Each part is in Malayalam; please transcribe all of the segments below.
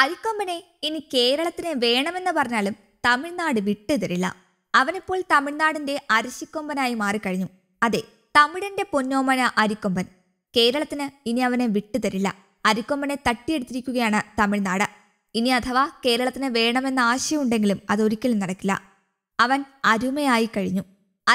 അരിക്കൊമ്പനെ ഇനി കേരളത്തിന് വേണമെന്ന് പറഞ്ഞാലും തമിഴ്നാട് വിട്ടെതിരില്ല അവനിപ്പോൾ തമിഴ്നാടിന്റെ അരിശിക്കൊമ്പനായി മാറിക്കഴിഞ്ഞു അതെ തമിഴിന്റെ പൊന്നോമന അരിക്കൊമ്പൻ കേരളത്തിന് ഇനി അവനെ വിട്ടുതരില്ല അരിക്കൊമ്പനെ തട്ടിയെടുത്തിരിക്കുകയാണ് തമിഴ്നാട് ഇനി അഥവാ കേരളത്തിന് വേണമെന്ന ആശയമുണ്ടെങ്കിലും അതൊരിക്കലും നടക്കില്ല അവൻ അരുമയായി കഴിഞ്ഞു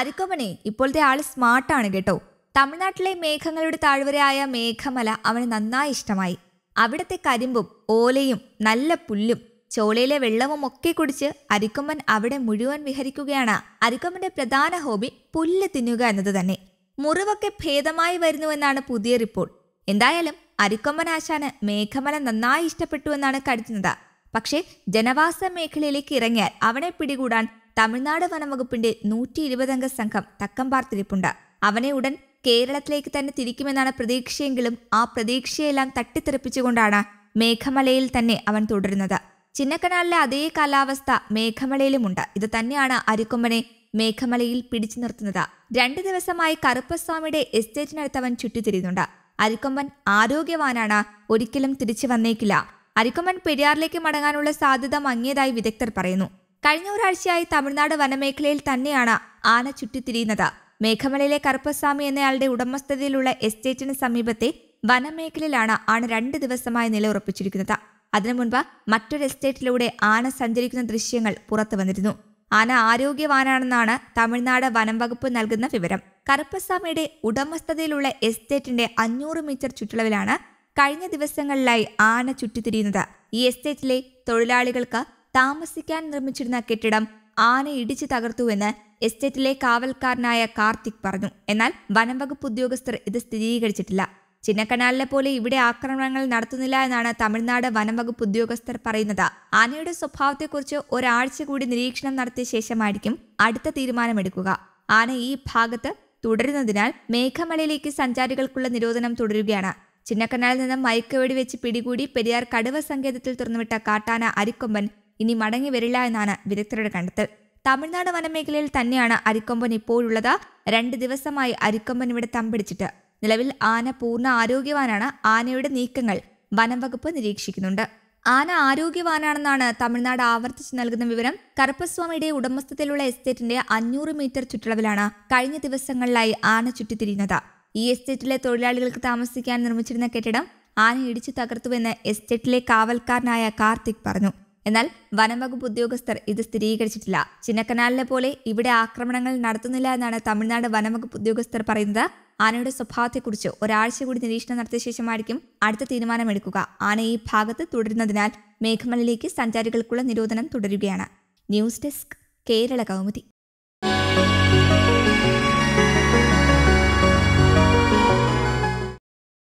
അരിക്കൊമ്പനെ ഇപ്പോഴത്തെ ആള് സ്മാർട്ടാണ് കേട്ടോ തമിഴ്നാട്ടിലെ മേഘങ്ങളുടെ താഴ്വരയായ മേഘമല അവന് നന്നായി ഇഷ്ടമായി അവിടത്തെ കരിമ്പും ഓലയും നല്ല പുല്ലും ചോളയിലെ വെള്ളവും ഒക്കെ കുടിച്ച് അരിക്കൊമ്പൻ അവിടെ മുഴുവൻ വിഹരിക്കുകയാണ് അരിക്കൊമ്പന്റെ പ്രധാന ഹോബി പുല്ല് തിന്നുക എന്നത് തന്നെ മുറിവൊക്കെ ഭേദമായി വരുന്നുവെന്നാണ് പുതിയ റിപ്പോർട്ട് എന്തായാലും അരിക്കൊമ്പൻ ആശാന് മേഘമല നന്നായി ഇഷ്ടപ്പെട്ടു എന്നാണ് കരുതുന്നത് പക്ഷേ ജനവാസ മേഖലയിലേക്ക് ഇറങ്ങിയാൽ അവനെ പിടികൂടാൻ തമിഴ്നാട് വനംവകുപ്പിന്റെ നൂറ്റി ഇരുപതംഗ സംഘം തക്കം പാർത്തിരിപ്പുണ്ട് അവനെ ഉടൻ കേരളത്തിലേക്ക് തന്നെ തിരിക്കുമെന്നാണ് പ്രതീക്ഷയെങ്കിലും ആ പ്രതീക്ഷയെല്ലാം തട്ടിത്തെറിപ്പിച്ചുകൊണ്ടാണ് മേഘമലയിൽ തന്നെ അവൻ തുടരുന്നത് ചിന്നക്കനാലിലെ അതേ കാലാവസ്ഥ മേഘമലയിലുമുണ്ട് ഇത് തന്നെയാണ് അരിക്കൊമ്പനെ മേഘമലയിൽ പിടിച്ചു നിർത്തുന്നത് രണ്ടു ദിവസമായി കറുപ്പസ്വാമിയുടെ എസ്റ്റേറ്റിനടുത്ത് അവൻ ചുറ്റിത്തിരിയുന്നുണ്ട് അരിക്കൊമ്പൻ ആരോഗ്യവാനാണ് ഒരിക്കലും തിരിച്ചു വന്നേക്കില്ല അരിക്കൊമ്പൻ പെരിയാറിലേക്ക് മടങ്ങാനുള്ള സാധ്യത മങ്ങിയതായി വിദഗ്ധർ പറയുന്നു കഴിഞ്ഞ ഒരാഴ്ചയായി തമിഴ്നാട് വനമേഖലയിൽ തന്നെയാണ് ആന ചുറ്റിത്തിരിയുന്നത് മേഘമലയിലെ കറുപ്പസ്വാമി എന്നയാളുടെ ഉടമസ്ഥതയിലുള്ള എസ്റ്റേറ്റിന് സമീപത്തെ വനമേഖലയിലാണ് ആണ് രണ്ട് ദിവസമായി ഉറപ്പിച്ചിരിക്കുന്നത് അതിനു മുൻപ് മറ്റൊരു എസ്റ്റേറ്റിലൂടെ ആന സഞ്ചരിക്കുന്ന ദൃശ്യങ്ങൾ പുറത്തു വന്നിരുന്നു ആന ആരോഗ്യവാനാണെന്നാണ് തമിഴ്നാട് വനം വകുപ്പ് നൽകുന്ന വിവരം കറുപ്പസ്വാമിയുടെ ഉടമസ്ഥതയിലുള്ള എസ്റ്റേറ്റിന്റെ അഞ്ഞൂറ് മീറ്റർ ചുറ്റളവിലാണ് കഴിഞ്ഞ ദിവസങ്ങളിലായി ആന ചുറ്റിത്തിരിയുന്നത് ഈ എസ്റ്റേറ്റിലെ തൊഴിലാളികൾക്ക് താമസിക്കാൻ നിർമ്മിച്ചിരുന്ന കെട്ടിടം ആന ഇടിച്ചു തകർത്തുവെന്ന് എസ്റ്റേറ്റിലെ കാവൽക്കാരനായ കാർത്തിക് പറഞ്ഞു എന്നാൽ വനംവകുപ്പ് ഉദ്യോഗസ്ഥർ ഇത് സ്ഥിരീകരിച്ചിട്ടില്ല ചിന്നക്കനാലിലെ പോലെ ഇവിടെ ആക്രമണങ്ങൾ നടത്തുന്നില്ല എന്നാണ് തമിഴ്നാട് വനംവകുപ്പ് ഉദ്യോഗസ്ഥർ പറയുന്നത് ആനയുടെ സ്വഭാവത്തെക്കുറിച്ച് ഒരാഴ്ച കൂടി നിരീക്ഷണം നടത്തിയ ശേഷമായിരിക്കും അടുത്ത തീരുമാനമെടുക്കുക ആന ഈ ഭാഗത്ത് തുടരുന്നതിനാൽ മേഘമലയിലേക്ക് സഞ്ചാരികൾക്കുള്ള നിരോധനം തുടരുകയാണ് ചിന്നക്കനാലിൽ നിന്ന് മയക്കുവെടി വെച്ച് പിടികൂടി പെരിയാർ കടുവ സങ്കേതത്തിൽ തുറന്നുവിട്ട കാട്ടാന അരിക്കൊമ്പൻ ഇനി മടങ്ങി വരില്ല എന്നാണ് വിദഗ്ധരുടെ കണ്ടെത്തൽ തമിഴ്നാട് വനമേഖലയിൽ തന്നെയാണ് അരിക്കൊമ്പൻ ഇപ്പോഴുള്ളത് രണ്ട് ദിവസമായി അരിക്കൊമ്പൻ ഇവിടെ തമ്പിടിച്ചിട്ട് നിലവിൽ ആന പൂർണ്ണ ആരോഗ്യവാനാണ് ആനയുടെ നീക്കങ്ങൾ വനം വകുപ്പ് നിരീക്ഷിക്കുന്നുണ്ട് ആന ആരോഗ്യവാനാണെന്നാണ് തമിഴ്നാട് ആവർത്തിച്ച് നൽകുന്ന വിവരം കറുപ്പസ്വാമിയുടെ ഉടമസ്ഥതയിലുള്ള എസ്റ്റേറ്റിന്റെ അഞ്ഞൂറ് മീറ്റർ ചുറ്റളവിലാണ് കഴിഞ്ഞ ദിവസങ്ങളിലായി ആന ചുറ്റിത്തിരിയുന്നത് ഈ എസ്റ്റേറ്റിലെ തൊഴിലാളികൾക്ക് താമസിക്കാൻ നിർമ്മിച്ചിരുന്ന കെട്ടിടം ആന ഇടിച്ചു തകർത്തുവെന്ന് എസ്റ്റേറ്റിലെ കാവൽക്കാരനായ കാർത്തിക് പറഞ്ഞു എന്നാൽ വനംവകുപ്പ് ഉദ്യോഗസ്ഥർ ഇത് സ്ഥിരീകരിച്ചിട്ടില്ല ചിന്നക്കനാലിനെ പോലെ ഇവിടെ ആക്രമണങ്ങൾ നടത്തുന്നില്ല എന്നാണ് തമിഴ്നാട് വനംവകുപ്പ് ഉദ്യോഗസ്ഥർ പറയുന്നത് ആനയുടെ സ്വഭാവത്തെക്കുറിച്ച് ഒരാഴ്ച കൂടി നിരീക്ഷണം നടത്തിയ ശേഷമായിരിക്കും അടുത്ത തീരുമാനമെടുക്കുക ആന ഈ ഭാഗത്ത് തുടരുന്നതിനാൽ മേഘമലയിലേക്ക് സഞ്ചാരികൾക്കുള്ള നിരോധനം തുടരുകയാണ് ന്യൂസ് ഡെസ്ക് കേരള കൗമുദി